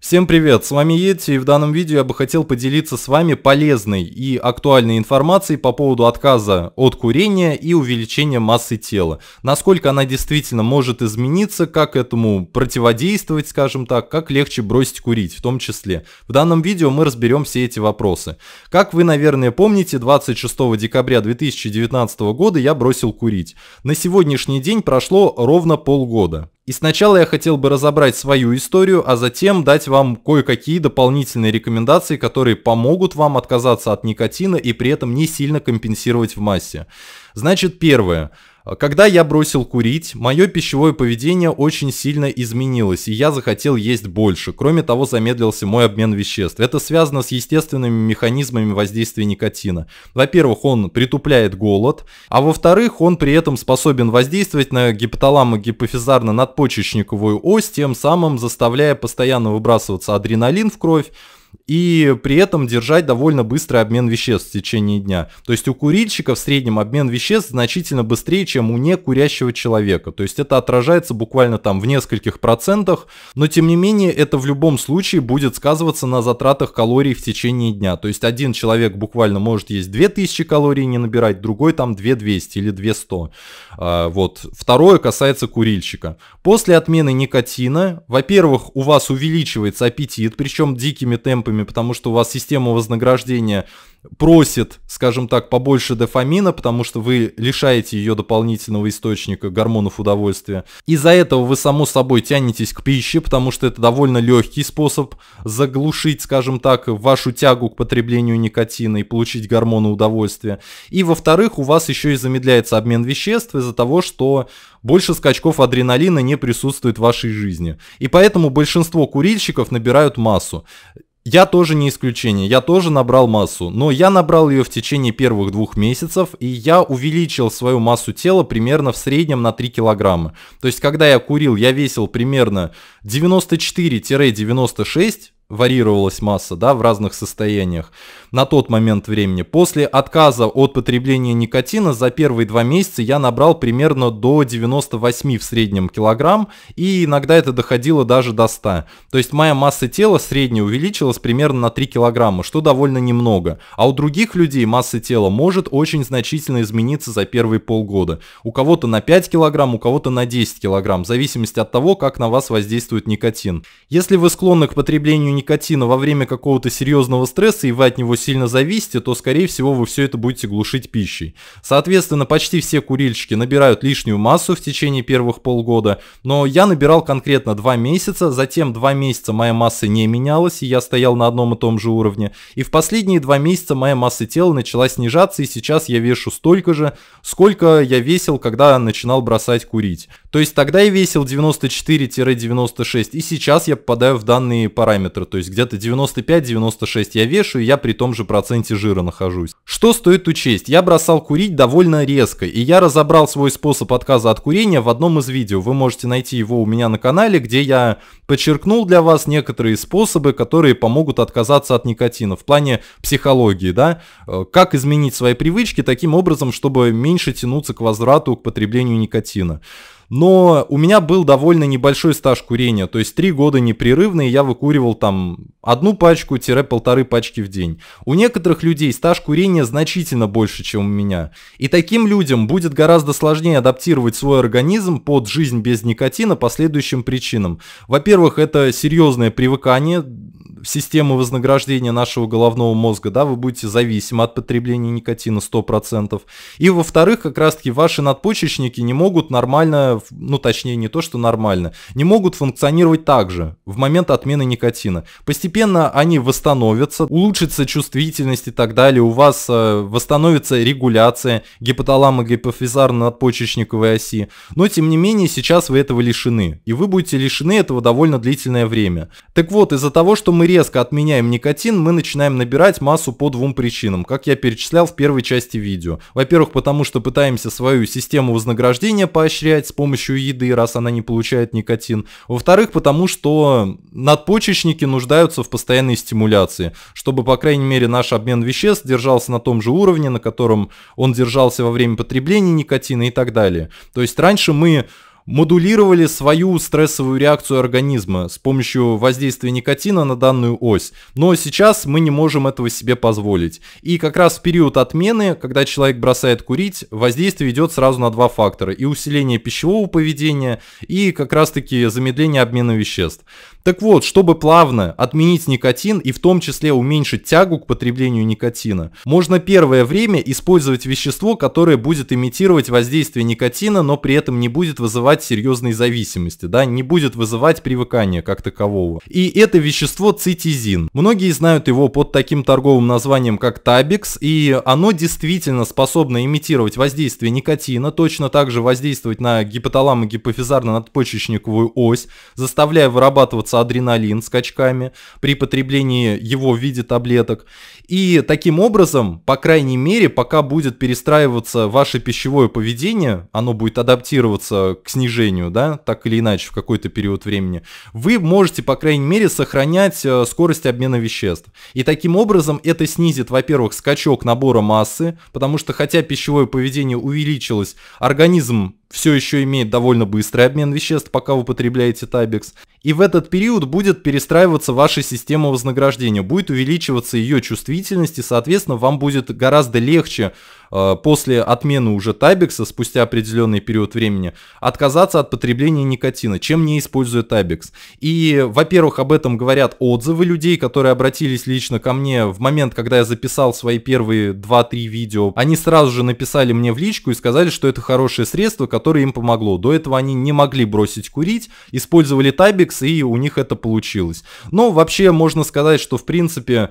Всем привет, с вами Йети и в данном видео я бы хотел поделиться с вами полезной и актуальной информацией по поводу отказа от курения и увеличения массы тела. Насколько она действительно может измениться, как этому противодействовать, скажем так, как легче бросить курить в том числе. В данном видео мы разберем все эти вопросы. Как вы, наверное, помните, 26 декабря 2019 года я бросил курить. На сегодняшний день прошло ровно полгода. И сначала я хотел бы разобрать свою историю, а затем дать вам кое-какие дополнительные рекомендации, которые помогут вам отказаться от никотина и при этом не сильно компенсировать в массе. Значит, первое. Когда я бросил курить, мое пищевое поведение очень сильно изменилось, и я захотел есть больше. Кроме того, замедлился мой обмен веществ. Это связано с естественными механизмами воздействия никотина. Во-первых, он притупляет голод, а во-вторых, он при этом способен воздействовать на гипоталамо-гипофизарно-надпочечниковую ось, тем самым заставляя постоянно выбрасываться адреналин в кровь, и при этом держать довольно быстрый обмен веществ в течение дня. То есть у курильщика в среднем обмен веществ значительно быстрее, чем у некурящего человека. То есть это отражается буквально там в нескольких процентах, но тем не менее это в любом случае будет сказываться на затратах калорий в течение дня. То есть один человек буквально может есть 2000 калорий не набирать, другой там 2200 или 2100. А, вот. Второе касается курильщика. После отмены никотина, во-первых, у вас увеличивается аппетит, причем дикими темпами продуктами, потому что у вас система вознаграждения просит, скажем так, побольше дофамина, потому что вы лишаете ее дополнительного источника гормонов удовольствия. Из-за этого вы, само собой, тянетесь к пище, потому что это довольно легкий способ заглушить, скажем так, вашу тягу к потреблению никотина и получить гормоны удовольствия. И, во-вторых, у вас еще и замедляется обмен веществ из-за того, что больше скачков адреналина не присутствует в вашей жизни. И поэтому большинство курильщиков набирают массу. Я тоже не исключение, я тоже набрал массу, но я набрал ее в течение первых двух месяцев, и я увеличил свою массу тела примерно в среднем на 3 килограмма. То есть, когда я курил, я весил примерно 94-96 варьировалась масса да, в разных состояниях на тот момент времени. После отказа от потребления никотина за первые два месяца я набрал примерно до 98 в среднем килограмм, и иногда это доходило даже до 100. То есть моя масса тела средняя увеличилась примерно на 3 килограмма, что довольно немного. А у других людей масса тела может очень значительно измениться за первые полгода. У кого-то на 5 килограмм, у кого-то на 10 килограмм, в зависимости от того, как на вас воздействует никотин. Если вы склонны к потреблению никотина во время какого-то серьезного стресса и вы от него сильно зависите, то, скорее всего, вы все это будете глушить пищей. Соответственно, почти все курильщики набирают лишнюю массу в течение первых полгода, но я набирал конкретно 2 месяца, затем 2 месяца моя масса не менялась, и я стоял на одном и том же уровне, и в последние 2 месяца моя масса тела начала снижаться, и сейчас я вешу столько же, сколько я весил, когда начинал бросать курить. То есть тогда я весил 94-96, и сейчас я попадаю в данные параметры то есть где-то 95-96 я вешаю, и я при том же проценте жира нахожусь. Что стоит учесть? Я бросал курить довольно резко, и я разобрал свой способ отказа от курения в одном из видео. Вы можете найти его у меня на канале, где я подчеркнул для вас некоторые способы, которые помогут отказаться от никотина в плане психологии, да? Э, как изменить свои привычки таким образом, чтобы меньше тянуться к возврату к потреблению никотина но у меня был довольно небольшой стаж курения, то есть три года непрерывные я выкуривал там одну пачку-полторы пачки в день. У некоторых людей стаж курения значительно больше, чем у меня. И таким людям будет гораздо сложнее адаптировать свой организм под жизнь без никотина по следующим причинам. Во-первых, это серьезное привыкание, система вознаграждения нашего головного мозга, да, вы будете зависимы от потребления никотина 100%. И, во-вторых, как раз-таки ваши надпочечники не могут нормально, ну, точнее, не то, что нормально, не могут функционировать так же в момент отмены никотина. Постепенно они восстановятся, улучшится чувствительность и так далее, у вас э, восстановится регуляция гипоталама гипофизарно надпочечниковой оси. Но, тем не менее, сейчас вы этого лишены. И вы будете лишены этого довольно длительное время. Так вот, из-за того, что мы резко отменяем никотин, мы начинаем набирать массу по двум причинам, как я перечислял в первой части видео. Во-первых, потому что пытаемся свою систему вознаграждения поощрять с помощью еды, раз она не получает никотин. Во-вторых, потому что надпочечники нуждаются в постоянной стимуляции, чтобы, по крайней мере, наш обмен веществ держался на том же уровне, на котором он держался во время потребления никотина и так далее. То есть раньше мы модулировали свою стрессовую реакцию организма с помощью воздействия никотина на данную ось. Но сейчас мы не можем этого себе позволить. И как раз в период отмены, когда человек бросает курить, воздействие идет сразу на два фактора. И усиление пищевого поведения, и как раз-таки замедление обмена веществ. Так вот, чтобы плавно отменить никотин и в том числе уменьшить тягу к потреблению никотина, можно первое время использовать вещество, которое будет имитировать воздействие никотина, но при этом не будет вызывать вызывать серьезной зависимости, да, не будет вызывать привыкания как такового. И это вещество цитизин. Многие знают его под таким торговым названием, как табикс, и оно действительно способно имитировать воздействие никотина, точно так же воздействовать на гипоталамо-гипофизарно-надпочечниковую ось, заставляя вырабатываться адреналин скачками при потреблении его в виде таблеток. И таким образом, по крайней мере, пока будет перестраиваться ваше пищевое поведение, оно будет адаптироваться к снижению, да, так или иначе, в какой-то период времени, вы можете, по крайней мере, сохранять э, скорость обмена веществ. И таким образом это снизит, во-первых, скачок набора массы, потому что хотя пищевое поведение увеличилось, организм все еще имеет довольно быстрый обмен веществ, пока вы потребляете Табекс. И в этот период будет перестраиваться ваша система вознаграждения, будет увеличиваться ее чувствительность, и, соответственно, вам будет гораздо легче Э, после отмены уже табикса спустя определенный период времени отказаться от потребления никотина, чем не используя табикс. И, во-первых, об этом говорят отзывы людей, которые обратились лично ко мне в момент, когда я записал свои первые 2-3 видео. Они сразу же написали мне в личку и сказали, что это хорошее средство, которое им помогло. До этого они не могли бросить курить, использовали табикс и у них это получилось. Но вообще можно сказать, что в принципе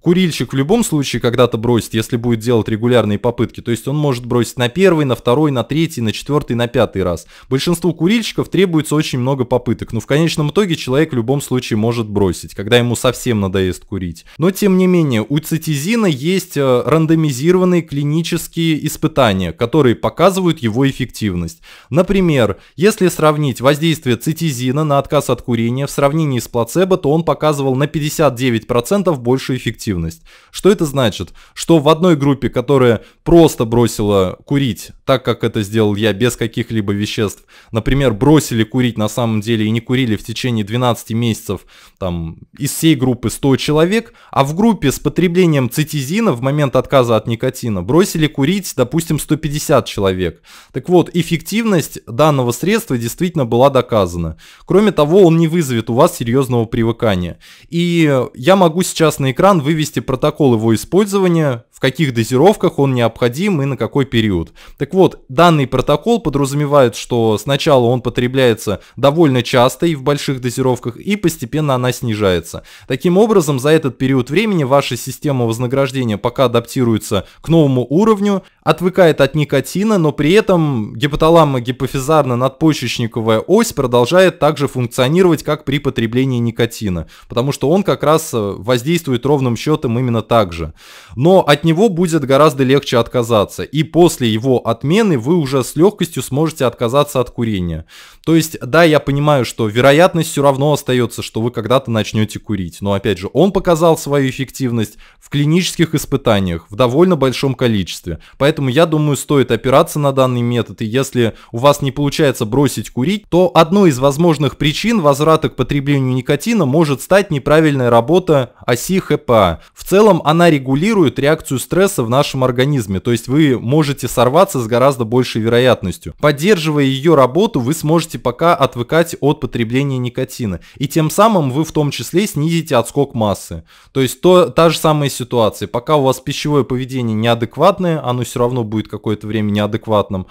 курильщик в любом случае когда-то бросит, если будет делать регулярные попытки. То есть он может бросить на первый, на второй, на третий, на четвертый, на пятый раз. Большинству курильщиков требуется очень много попыток, но в конечном итоге человек в любом случае может бросить, когда ему совсем надоест курить. Но тем не менее, у цитизина есть э, рандомизированные клинические испытания, которые показывают его эффективность. Например, если сравнить воздействие цитизина на отказ от курения в сравнении с плацебо, то он показывал на 59% больше эффективность активность. Что это значит? Что в одной группе, которая просто бросила курить, так как это сделал я, без каких-либо веществ, например, бросили курить на самом деле и не курили в течение 12 месяцев, там, из всей группы 100 человек, а в группе с потреблением цитизина в момент отказа от никотина бросили курить, допустим, 150 человек. Так вот, эффективность данного средства действительно была доказана. Кроме того, он не вызовет у вас серьезного привыкания. И я могу сейчас на экран вывести вывести протокол его использования, в каких дозировках он необходим и на какой период. Так вот, данный протокол подразумевает, что сначала он потребляется довольно часто и в больших дозировках, и постепенно она снижается. Таким образом, за этот период времени ваша система вознаграждения пока адаптируется к новому уровню, отвыкает от никотина, но при этом гипоталамо-гипофизарно-надпочечниковая ось продолжает также функционировать, как при потреблении никотина, потому что он как раз э, воздействует ровным счетом именно так же. Но от него будет гораздо легче отказаться. И после его отмены вы уже с легкостью сможете отказаться от курения. То есть, да, я понимаю, что вероятность все равно остается, что вы когда-то начнете курить. Но опять же, он показал свою эффективность в клинических испытаниях в довольно большом количестве. Поэтому я думаю, стоит опираться на данный метод. И если у вас не получается бросить курить, то одной из возможных причин возврата к потреблению никотина может стать неправильная работа оси ХПА. В целом она регулирует реакцию реакцию стресса в нашем организме, то есть вы можете сорваться с гораздо большей вероятностью. Поддерживая ее работу, вы сможете пока отвыкать от потребления никотина, и тем самым вы в том числе снизите отскок массы. То есть то, та же самая ситуация, пока у вас пищевое поведение неадекватное, оно все равно будет какое-то время неадекватным,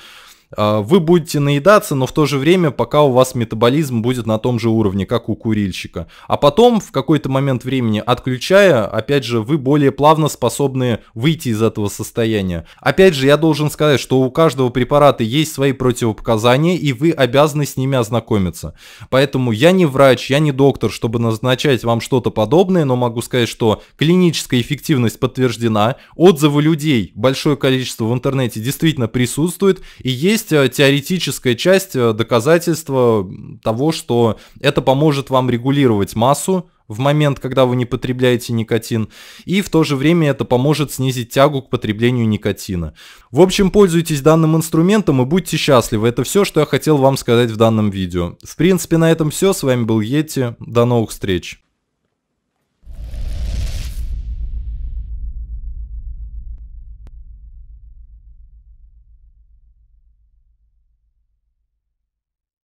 а, вы будете наедаться, но в то же время, пока у вас метаболизм будет на том же уровне, как у курильщика. А потом, в какой-то момент времени, отключая, опять же, вы более плавно способны выйти из этого состояния. Опять же, я должен сказать, что у каждого препарата есть свои противопоказания, и вы обязаны с ними ознакомиться. Поэтому я не врач, я не доктор, чтобы назначать вам что-то подобное, но могу сказать, что клиническая эффективность подтверждена, отзывы людей большое количество в интернете действительно присутствует, и есть есть э, теоретическая часть э, доказательства того, что это поможет вам регулировать массу в момент, когда вы не потребляете никотин, и в то же время это поможет снизить тягу к потреблению никотина. В общем, пользуйтесь данным инструментом и будьте счастливы. Это все, что я хотел вам сказать в данном видео. В принципе, на этом все. С вами был Йети. До новых встреч.